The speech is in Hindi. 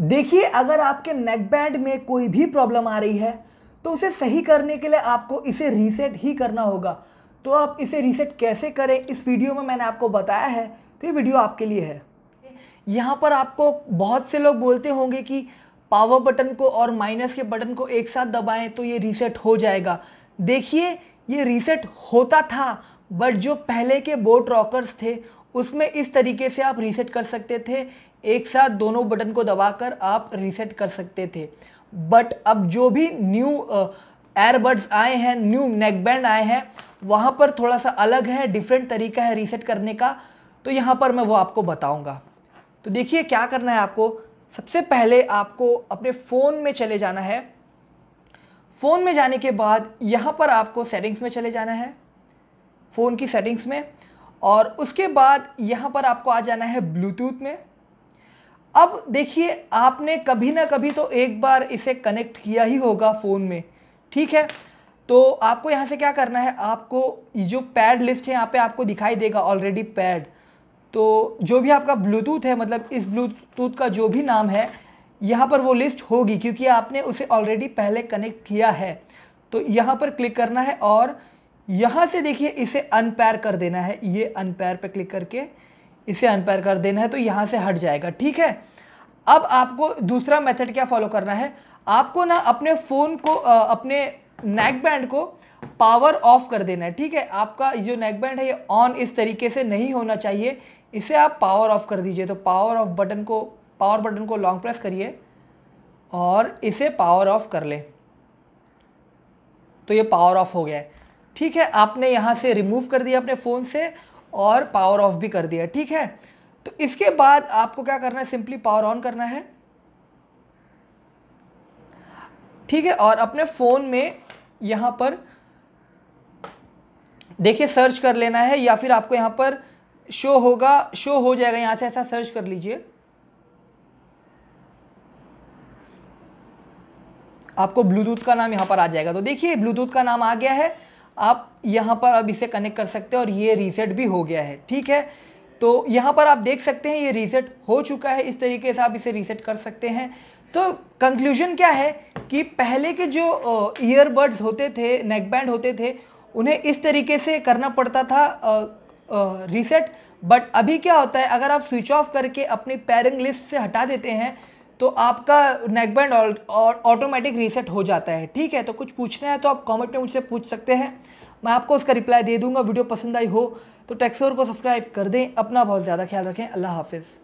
देखिए अगर आपके नेक बैंड में कोई भी प्रॉब्लम आ रही है तो उसे सही करने के लिए आपको इसे रीसेट ही करना होगा तो आप इसे रीसेट कैसे करें इस वीडियो में मैंने आपको बताया है तो ये वीडियो आपके लिए है यहाँ पर आपको बहुत से लोग बोलते होंगे कि पावर बटन को और माइनस के बटन को एक साथ दबाएं तो ये रीसेट हो जाएगा देखिए ये रीसेट होता था बट जो पहले के बोट रॉकर्स थे उसमें इस तरीके से आप रीसेट कर सकते थे एक साथ दोनों बटन को दबाकर आप रीसेट कर सकते थे बट अब जो भी न्यू एयरबड्स आए हैं न्यू नेकबैंड आए हैं वहाँ पर थोड़ा सा अलग है डिफरेंट तरीका है रीसेट करने का तो यहाँ पर मैं वो आपको बताऊँगा तो देखिए क्या करना है आपको सबसे पहले आपको अपने फ़ोन में चले जाना है फ़ोन में जाने के बाद यहाँ पर आपको सेटिंग्स में चले जाना है फ़ोन की सेटिंग्स में और उसके बाद यहाँ पर आपको आ जाना है ब्लूटूथ में अब देखिए आपने कभी ना कभी तो एक बार इसे कनेक्ट किया ही होगा फ़ोन में ठीक है तो आपको यहाँ से क्या करना है आपको जो पैड लिस्ट है यहाँ पे आपको दिखाई देगा ऑलरेडी पैड तो जो भी आपका ब्लूटूथ है मतलब इस ब्लूटूथ का जो भी नाम है यहाँ पर वो लिस्ट होगी क्योंकि आपने उसे ऑलरेडी पहले कनेक्ट किया है तो यहाँ पर क्लिक करना है और यहां से देखिए इसे अनपैर कर देना है ये अनपैर पे क्लिक करके इसे अनपैर कर देना है तो यहां से हट जाएगा ठीक है अब आपको दूसरा मेथड क्या फॉलो करना है आपको ना अपने फ़ोन को अपने नेक बैंड को पावर ऑफ कर देना है ठीक है आपका जो नेक बैंड है ये ऑन इस तरीके से नहीं होना चाहिए इसे आप पावर ऑफ कर दीजिए तो पावर ऑफ बटन को पावर बटन को लॉन्ग प्रेस करिए और इसे पावर ऑफ कर ले तो ये पावर ऑफ हो गया है ठीक है आपने यहाँ से रिमूव कर दिया अपने फ़ोन से और पावर ऑफ भी कर दिया ठीक है तो इसके बाद आपको क्या करना है सिंपली पावर ऑन करना है ठीक है और अपने फ़ोन में यहाँ पर देखिए सर्च कर लेना है या फिर आपको यहाँ पर शो होगा शो हो जाएगा यहाँ से ऐसा सर्च कर लीजिए आपको ब्लूटूथ का नाम यहाँ पर आ जाएगा तो देखिए ब्लूटूथ का नाम आ गया है आप यहाँ पर अब इसे कनेक्ट कर सकते हैं और ये रीसेट भी हो गया है ठीक है तो यहाँ पर आप देख सकते हैं ये रीसेट हो चुका है इस तरीके से आप इसे रीसेट कर सकते हैं तो कंक्लूजन क्या है कि पहले के जो ईयरबड्स होते थे नेकबैंड होते थे उन्हें इस तरीके से करना पड़ता था रीसेट बट अभी क्या होता है अगर आप स्विच ऑफ करके अपनी पैरिंग लिस्ट से हटा देते हैं तो आपका नेकबैंड ऑटोमेटिक रीसेट हो जाता है ठीक है तो कुछ पूछना है तो आप कमेंट में मुझसे पूछ सकते हैं मैं आपको उसका रिप्लाई दे दूंगा वीडियो पसंद आई हो तो टेक्सोर को सब्सक्राइब कर दें अपना बहुत ज़्यादा ख्याल रखें अल्लाह हाफिज़